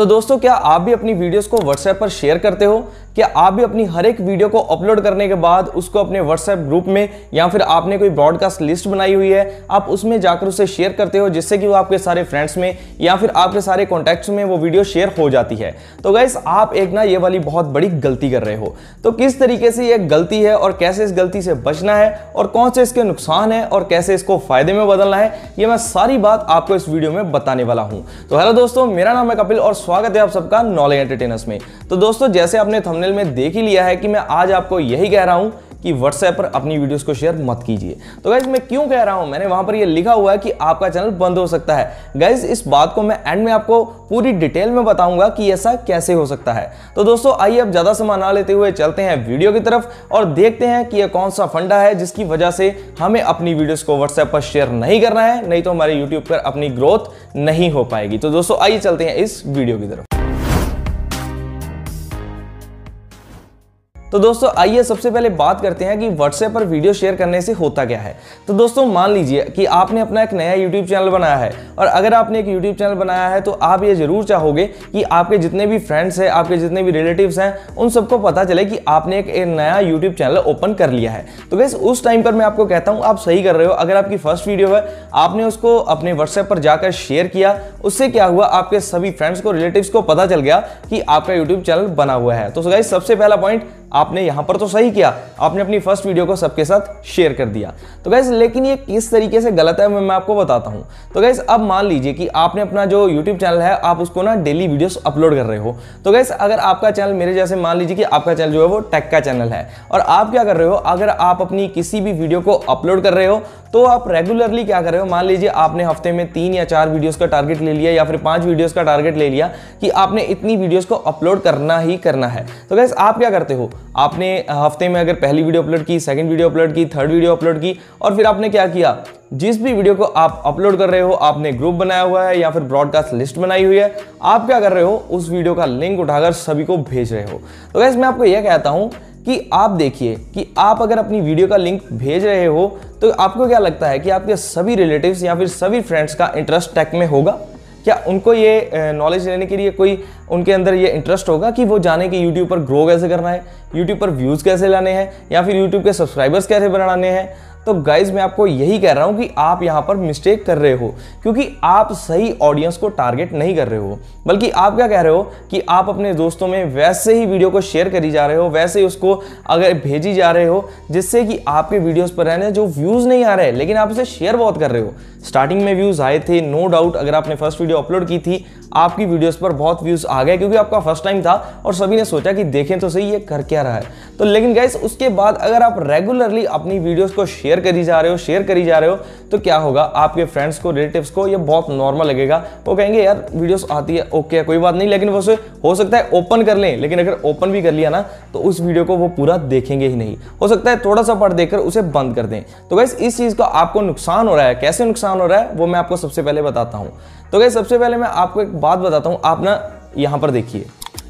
तो दोस्तों क्या आप भी अपनी वीडियोस को व्हाट्सएप पर शेयर करते हो क्या आप भी अपनी हर एक वीडियो को अपलोड करने के बाद उसको अपने व्हाट्सएप ग्रुप में या फिर आपने कोई ब्रॉडकास्ट लिस्ट बनाई हुई है आप उसमें जाकर उसे शेयर करते हो जिससे कि वो आपके सारे फ्रेंड्स में या फिर आपके सारे कॉन्टैक्ट्स में वो वीडियो शेयर हो जाती है तो गैस आप एक ना ये वाली बहुत बड़ी गलती कर रहे हो तो किस तरीके से ये गलती है और कैसे इस गलती से बचना है और कौन से इसके नुकसान है और कैसे इसको फायदे में बदलना है ये मैं सारी बात आपको इस वीडियो में बताने वाला हूँ तो हेलो दोस्तों मेरा नाम है कपिल और स्वागत है आप सबका नॉलेज एंटरटेनर्स में तो दोस्तों जैसे आपने थंबनेल में देख ही लिया है कि मैं आज आपको यही कह रहा हूं कि व्हाट्सएप पर अपनी वीडियोस को शेयर मत कीजिए तो गाइज मैं क्यों कह रहा हूँ मैंने वहाँ पर ये लिखा हुआ है कि आपका चैनल बंद हो सकता है गाइज इस बात को मैं एंड में आपको पूरी डिटेल में बताऊंगा कि ऐसा कैसे हो सकता है तो दोस्तों आइए अब ज़्यादा समय ना लेते हुए चलते हैं वीडियो की तरफ और देखते हैं कि यह कौन सा फंडा है जिसकी वजह से हमें अपनी वीडियोज को व्हाट्सएप पर शेयर नहीं करना है नहीं तो हमारे यूट्यूब पर अपनी ग्रोथ नहीं हो पाएगी तो दोस्तों आइए चलते हैं इस वीडियो की तरफ तो दोस्तों आइए सबसे पहले बात करते हैं कि व्हाट्सएप पर वीडियो शेयर करने से होता क्या है तो दोस्तों मान लीजिए कि आपने अपना एक नया यूट्यूब चैनल बनाया है और अगर आपने एक यूट्यूब चैनल बनाया है तो आप ये जरूर चाहोगे कि आपके जितने भी फ्रेंड्स हैं आपके जितने भी रिलेटिव्स हैं उन सबको पता चले कि आपने एक, नया यूट्यूब चैनल ओपन कर लिया है तो गैस उस टाइम पर मैं आपको कहता हूँ आप सही कर रहे हो अगर आपकी फर्स्ट वीडियो है आपने उसको अपने व्हाट्सएप पर जाकर शेयर किया उससे क्या हुआ आपके सभी फ्रेंड्स को रिलेटिव को पता चल गया कि आपका यूट्यूब चैनल बना हुआ है तो सबसे पहला पॉइंट आपने यहाँ पर तो सही किया आपने अपनी फर्स्ट वीडियो को सबके साथ शेयर कर दिया तो गैस लेकिन ये किस तरीके से गलत है मैं, मैं आपको बताता हूँ तो गैस अब मान लीजिए कि आपने अपना जो यूट्यूब चैनल है आप उसको ना डेली वीडियोस अपलोड कर रहे हो तो गैस अगर आपका चैनल मेरे जैसे मान लीजिए कि आपका चैनल जो है वो टेक का चैनल है और आप क्या कर रहे हो अगर आप अपनी किसी भी वीडियो को अपलोड कर रहे हो तो आप रेगुलरली क्या कर रहे हो मान लीजिए आपने हफ्ते में तीन या चार वीडियोस का टारगेट ले लिया या फिर पांच वीडियोस का टारगेट ले लिया कि आपने इतनी वीडियोस को अपलोड करना ही करना है तो गैस आप क्या करते हो आपने हफ्ते में अगर पहली वीडियो अपलोड की सेकंड वीडियो अपलोड की थर्ड वीडियो अपलोड की और फिर आपने क्या किया जिस भी वीडियो को आप अपलोड कर रहे हो आपने ग्रुप बनाया हुआ है या फिर ब्रॉडकास्ट लिस्ट बनाई हुई है आप क्या कर रहे हो उस वीडियो का लिंक उठाकर सभी को भेज रहे हो तो वैसे मैं आपको यह कहता हूँ कि आप देखिए कि आप अगर अपनी वीडियो का लिंक भेज रहे हो तो आपको क्या लगता है कि आपके सभी रिलेटिव्स या फिर सभी फ्रेंड्स का इंटरेस्ट टेक में होगा क्या उनको ये नॉलेज लेने के लिए कोई उनके अंदर ये इंटरेस्ट होगा कि वो जाने कि यूट्यूब पर ग्रो कैसे करना है यूट्यूब पर व्यूज़ कैसे लाने हैं या फिर यूट्यूब के सब्सक्राइबर्स कैसे बनाने हैं तो गाइज मैं आपको यही कह रहा हूँ कि आप यहाँ पर मिस्टेक कर रहे हो क्योंकि आप सही ऑडियंस को टारगेट नहीं कर रहे हो बल्कि आप क्या कह रहे हो कि आप अपने दोस्तों में वैसे ही वीडियो को शेयर करी जा रहे हो वैसे ही उसको अगर भेजी जा रहे हो जिससे कि आपके वीडियोस पर रहने जो व्यूज़ नहीं आ रहे लेकिन आप इसे शेयर बहुत कर रहे हो स्टार्टिंग में व्यूज़ आए थे नो डाउट अगर आपने फर्स्ट वीडियो अपलोड की थी आपकी वीडियोज़ पर बहुत व्यूज़ आ आ गए क्योंकि आपका फर्स्ट टाइम था और सभी ने सोचा कि देखें तो सही ये कर क्या रहा है तो लेकिन गैस उसके बाद अगर आप रेगुलरली अपनी वीडियोस को शेयर करी जा रहे हो शेयर करी जा रहे हो तो क्या होगा आपके फ्रेंड्स को रिलेटिव्स को ये बहुत नॉर्मल लगेगा वो कहेंगे यार वीडियोस आती है ओके है कोई बात नहीं लेकिन वो हो सकता है ओपन कर लें लेकिन अगर ओपन भी कर लिया ना तो उस वीडियो को वो पूरा देखेंगे ही नहीं हो सकता है थोड़ा सा पढ़ देकर उसे बंद कर दें तो गैस इस चीज़ का आपको नुकसान हो रहा है कैसे नुकसान हो रहा है वो मैं आपको सबसे पहले बताता हूँ तो गैस सबसे पहले मैं आपको एक बात बताता हूँ आप ना यहाँ पर देखिए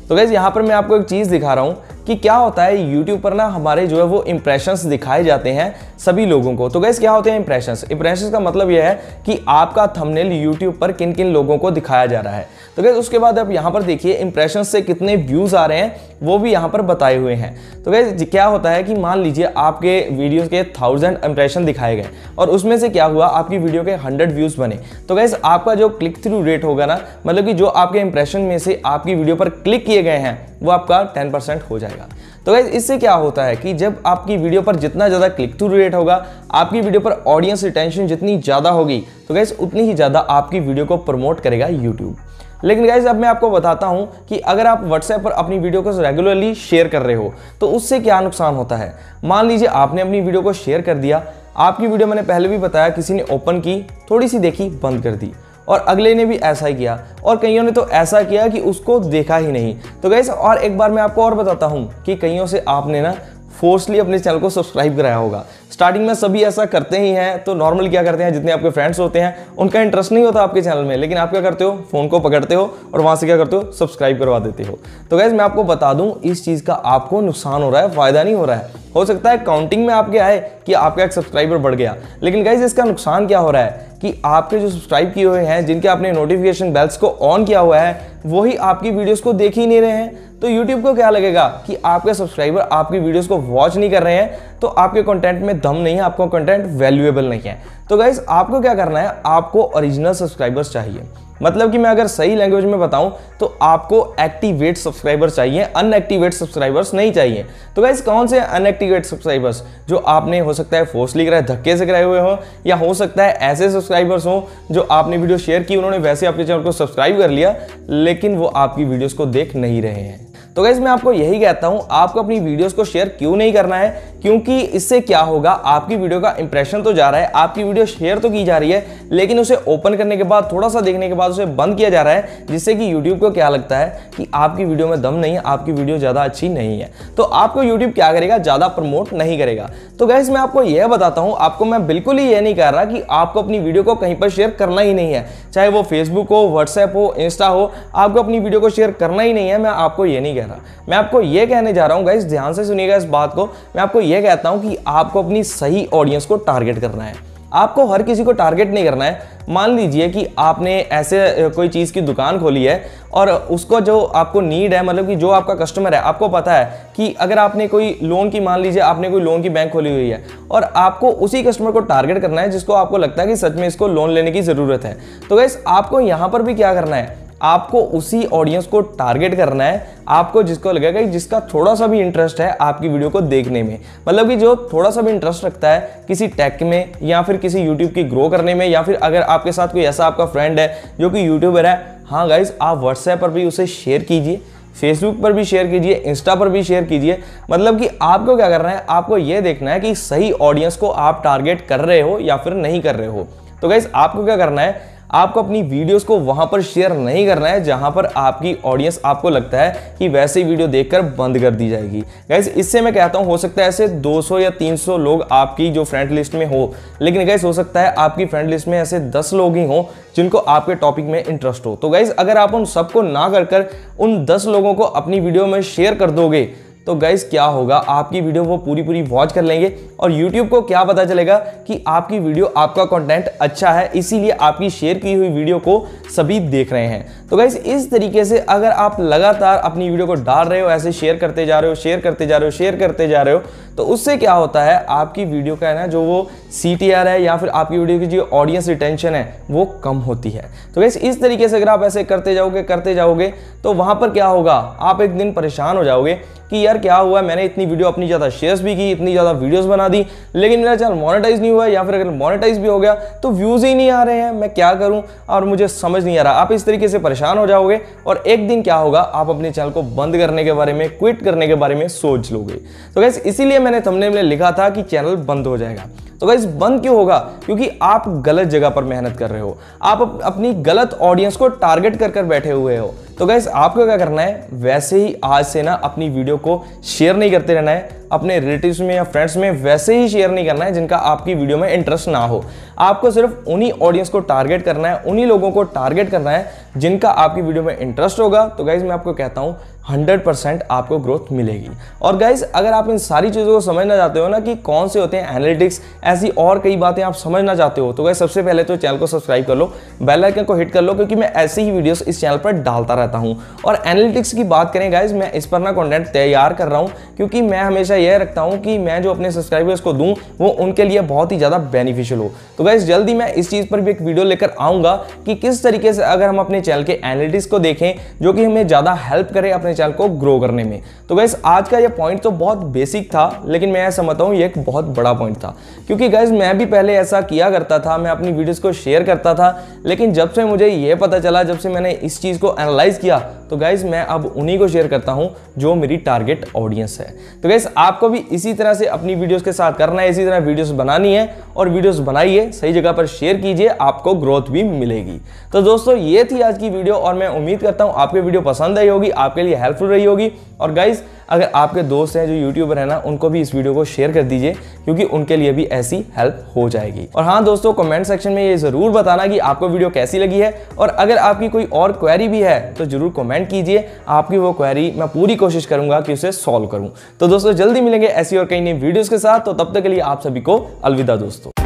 तो गैस यहाँ पर मैं आपको एक चीज़ दिखा रहा हूँ कि क्या होता है यूट्यूब पर ना हमारे जो है वो इम्प्रेशंस दिखाए जाते हैं सभी लोगों को तो गैस क्या होते हैं इंप्रेशन इंप्रेशन का मतलब यह है कि आपका थंबनेल यूट्यूब पर किन किन लोगों को दिखाया जा रहा है तो गैस उसके बाद आप यहाँ पर देखिए इंप्रेशन से कितने व्यूज़ आ रहे हैं वो भी यहाँ पर बताए हुए हैं तो गैस क्या होता है कि मान लीजिए आपके वीडियो के थाउजेंड इंप्रेशन दिखाए गए और उसमें से क्या हुआ आपकी वीडियो के हंड्रेड व्यूज़ बने तो गैस आपका जो क्लिक थ्रू रेट होगा ना मतलब कि जो आपके इंप्रेशन में से आपकी वीडियो पर क्लिक किए गए हैं वो आपका टेन परसेंट हो जाएगा तो गाइज इससे क्या होता है कि जब आपकी वीडियो पर जितना ज़्यादा क्लिक थ्रू रेट होगा आपकी वीडियो पर ऑडियंस रिटेंशन जितनी ज़्यादा होगी तो गाइज उतनी ही ज़्यादा आपकी वीडियो को प्रमोट करेगा यूट्यूब लेकिन गाइज अब मैं आपको बताता हूँ कि अगर आप व्हाट्सएप पर अपनी वीडियो को रेगुलरली शेयर कर रहे हो तो उससे क्या नुकसान होता है मान लीजिए आपने अपनी वीडियो को शेयर कर दिया आपकी वीडियो मैंने पहले भी बताया किसी ने ओपन की थोड़ी सी देखी बंद कर दी और अगले ने भी ऐसा ही किया और कईयों ने तो ऐसा किया कि उसको देखा ही नहीं तो गैस और एक बार मैं आपको और बताता हूँ कि कईयों से आपने ना फोर्सली अपने चैनल को सब्सक्राइब कराया होगा स्टार्टिंग में सभी ऐसा करते ही हैं तो नॉर्मल क्या करते हैं जितने आपके फ्रेंड्स होते हैं उनका इंटरेस्ट नहीं होता आपके चैनल में लेकिन आप क्या करते हो फ़ोन को पकड़ते हो और वहां से क्या करते हो सब्सक्राइब करवा देते हो तो गैस मैं आपको बता दूं इस चीज़ का आपको नुकसान हो रहा है फ़ायदा नहीं हो रहा है हो सकता है काउंटिंग में आपके आए कि आपका एक सब्सक्राइबर बढ़ गया लेकिन गाइज इसका नुकसान क्या हो रहा है कि आपके जो सब्सक्राइब किए हुए हैं जिनके आपने नोटिफिकेशन बेल्स को ऑन किया हुआ है वही आपकी वीडियोस को देख ही नहीं रहे हैं तो यूट्यूब को क्या लगेगा कि आपके सब्सक्राइबर आपकी वीडियोस को वॉच नहीं कर रहे हैं तो आपके कंटेंट में दम नहीं है आपका कंटेंट वैल्यूएबल नहीं है तो गाइज आपको क्या करना है आपको ओरिजिनल सब्सक्राइबर्स चाहिए मतलब कि मैं अगर सही लैंग्वेज में बताऊं तो आपको एक्टिवेट सब्सक्राइबर चाहिए अनएक्टिवेट सब्सक्राइबर्स नहीं चाहिए तो गाइज कौन से अनएक्टिवेट सब्सक्राइबर्स जो आपने हो सकता है फोर्सली कराए धक्के से कराए हुए हो या हो सकता है ऐसे सब्सक्राइबर्स हो जो आपने वीडियो शेयर की उन्होंने वैसे आपके चैनल को सब्सक्राइब कर लिया लेकिन वो आपकी वीडियोज़ को देख नहीं रहे हैं तो गैस मैं आपको यही कहता हूँ आपको अपनी वीडियोस को शेयर क्यों नहीं करना है क्योंकि इससे क्या होगा आपकी वीडियो का इंप्रेशन तो जा रहा है आपकी वीडियो शेयर तो की जा रही है लेकिन उसे ओपन करने के बाद थोड़ा सा देखने के बाद उसे बंद किया जा रहा है जिससे कि यूट्यूब को क्या लगता है कि आपकी वीडियो में दम नहीं है आपकी वीडियो ज़्यादा अच्छी नहीं है तो आपको यूट्यूब क्या करेगा ज़्यादा प्रमोट नहीं करेगा तो गैस मैं आपको यह बताता हूँ आपको मैं बिल्कुल ही यह नहीं कह रहा कि आपको अपनी वीडियो को कहीं पर शेयर करना ही नहीं है चाहे वो फेसबुक हो व्हाट्सएप हो इंस्टा हो आपको अपनी वीडियो को शेयर करना ही नहीं है मैं आपको ये नहीं कह रहा मैं आपको ये कहने जा रहा हूँ गैस ध्यान से सुनिएगा इस बात को मैं आपको ये कहता हूँ कि आपको अपनी सही ऑडियंस को टारगेट करना है आपको हर किसी को टारगेट नहीं करना है मान लीजिए कि आपने ऐसे कोई चीज़ की दुकान खोली है और उसको जो आपको नीड है मतलब कि जो आपका कस्टमर है आपको पता है कि अगर आपने कोई लोन की मान लीजिए आपने कोई लोन की बैंक खोली हुई है और आपको उसी कस्टमर को टारगेट करना है जिसको आपको लगता है कि सच में इसको लोन लेने की ज़रूरत है तो वैस आपको यहाँ पर भी क्या करना है आपको उसी ऑडियंस को टारगेट करना है आपको जिसको लगेगा कि जिसका थोड़ा सा भी इंटरेस्ट है आपकी वीडियो को देखने में मतलब कि जो थोड़ा सा भी इंटरेस्ट रखता है किसी टेक में या फिर किसी यूट्यूब की ग्रो करने में या फिर अगर आपके साथ कोई ऐसा आपका फ्रेंड है जो कि यूट्यूबर है हाँ गाइज आप व्हाट्सएप पर भी उसे शेयर कीजिए फेसबुक पर भी शेयर कीजिए इंस्टा पर भी शेयर कीजिए मतलब कि आपको क्या करना है आपको ये देखना है कि सही ऑडियंस को आप टारगेट कर रहे हो या फिर नहीं कर रहे हो तो गाइज आपको क्या करना है आपको अपनी वीडियोस को वहां पर शेयर नहीं करना है जहां पर आपकी ऑडियंस आपको लगता है कि वैसे ही वीडियो देखकर बंद कर दी जाएगी गैस इससे मैं कहता हूं हो सकता है ऐसे 200 या 300 लोग आपकी जो फ्रेंड लिस्ट में हो लेकिन गैस हो सकता है आपकी फ्रेंड लिस्ट में ऐसे 10 लोग ही हों जिनको आपके टॉपिक में इंटरेस्ट हो तो गैस अगर आप उन सबको ना कर उन दस लोगों को अपनी वीडियो में शेयर कर दोगे तो गाइज क्या होगा आपकी वीडियो वो पूरी पूरी वॉच कर लेंगे और यूट्यूब को क्या पता चलेगा कि आपकी वीडियो आपका कॉन्टेंट अच्छा है इसीलिए आपकी शेयर की हुई वीडियो को सभी देख रहे हैं तो गाइज इस तरीके से अगर आप लगातार अपनी वीडियो को डाल रहे हो ऐसे शेयर करते जा रहे हो शेयर करते जा रहे हो शेयर करते जा रहे हो तो उससे क्या होता है आपकी वीडियो का है ना जो वो सी है या फिर आपकी वीडियो की जो ऑडियंस रिटेंशन है वो कम होती है तो गैस इस तरीके से अगर आप ऐसे करते जाओगे करते जाओगे तो वहां पर क्या होगा आप एक दिन परेशान हो जाओगे कि यार क्या हुआ मैंने इतनी वीडियो अपनी ज़्यादा शेयर्स भी की इतनी ज़्यादा वीडियोस बना दी लेकिन मेरा चैनल मोनेटाइज नहीं हुआ या फिर अगर मोनेटाइज भी हो गया तो व्यूज़ ही नहीं आ रहे हैं मैं क्या करूं और मुझे समझ नहीं आ रहा आप इस तरीके से परेशान हो जाओगे और एक दिन क्या होगा आप अपने चैनल को बंद करने के बारे में क्विट करने के बारे में सोच लोगे तो गैस इसीलिए मैंने थमने में लिखा था कि चैनल बंद हो जाएगा तो गाइस बंद क्यों होगा क्योंकि आप गलत जगह पर मेहनत कर रहे हो आप अपनी गलत ऑडियंस को टारगेट कर कर बैठे हुए हो तो गैस आपको क्या करना है वैसे ही आज से ना अपनी वीडियो को शेयर नहीं करते रहना है अपने रिलेटिव्स में या फ्रेंड्स में वैसे ही शेयर नहीं करना है जिनका आपकी वीडियो में इंटरेस्ट ना हो आपको सिर्फ उन्हीं ऑडियंस को टारगेट करना है उन्हीं लोगों को टारगेट करना है जिनका आपकी वीडियो में इंटरेस्ट होगा तो गाइज मैं आपको कहता हूँ 100% आपको ग्रोथ मिलेगी और गाइज अगर आप इन सारी चीज़ों को समझना चाहते हो ना कि कौन से होते हैं एनालिटिक्स ऐसी और कई बातें आप समझना चाहते हो तो गाइज सबसे पहले तो चैनल को सब्सक्राइब कर लो बेल आइकन को हिट कर लो क्योंकि मैं ऐसी ही वीडियोस इस चैनल पर डालता रहता हूँ और एनालिटिक्स की बात करें गाइज मैं इस पर ना कॉन्टेंट तैयार कर रहा हूँ क्योंकि मैं हमेशा यह रखता हूँ कि मैं जो अपने सब्सक्राइबर्स को दूँ वो उनके लिए बहुत ही ज़्यादा बेनिफिशियल हो तो गाइज जल्दी मैं इस चीज़ पर भी एक वीडियो लेकर आऊँगा कि किस तरीके से अगर हम अपने चैनल के एनालिटिक्स को देखें जो कि हमें ज़्यादा हेल्प करे अपने चैनल को ग्रो करने में तो गाइज आज का यह पॉइंट तो बहुत बेसिक था लेकिन मैं समझता हूँ ये एक बहुत बड़ा पॉइंट था क्योंकि गाइज मैं भी पहले ऐसा किया करता था मैं अपनी वीडियोज़ को शेयर करता था लेकिन जब से मुझे ये पता चला जब से मैंने इस चीज़ को एनालाइज किया तो गाइज मैं अब उन्हीं को शेयर करता हूँ जो मेरी टारगेट ऑडियंस है तो गाइज आपको भी इसी तरह से अपनी वीडियोस के साथ करना है इसी तरह वीडियोस बनानी है और वीडियोस बनाइए सही जगह पर शेयर कीजिए आपको ग्रोथ भी मिलेगी तो दोस्तों ये थी आज की वीडियो और मैं उम्मीद करता हूँ आपकी वीडियो पसंद आई होगी आपके लिए हेल्पफुल रही होगी और गाइज अगर आपके दोस्त हैं जो यूट्यूबर हैं ना उनको भी इस वीडियो को शेयर कर दीजिए क्योंकि उनके लिए भी ऐसी हेल्प हो जाएगी और हाँ दोस्तों कमेंट सेक्शन में ये ज़रूर बताना कि आपको वीडियो कैसी लगी है और अगर आपकी कोई और क्वेरी भी है तो ज़रूर कमेंट कीजिए आपकी वो क्वेरी मैं पूरी कोशिश करूँगा कि उसे सॉल्व करूँ तो दोस्तों जल्दी मिलेंगे ऐसी और कई नई वीडियोज़ के साथ तो तब तक के लिए आप सभी को अलविदा दोस्तों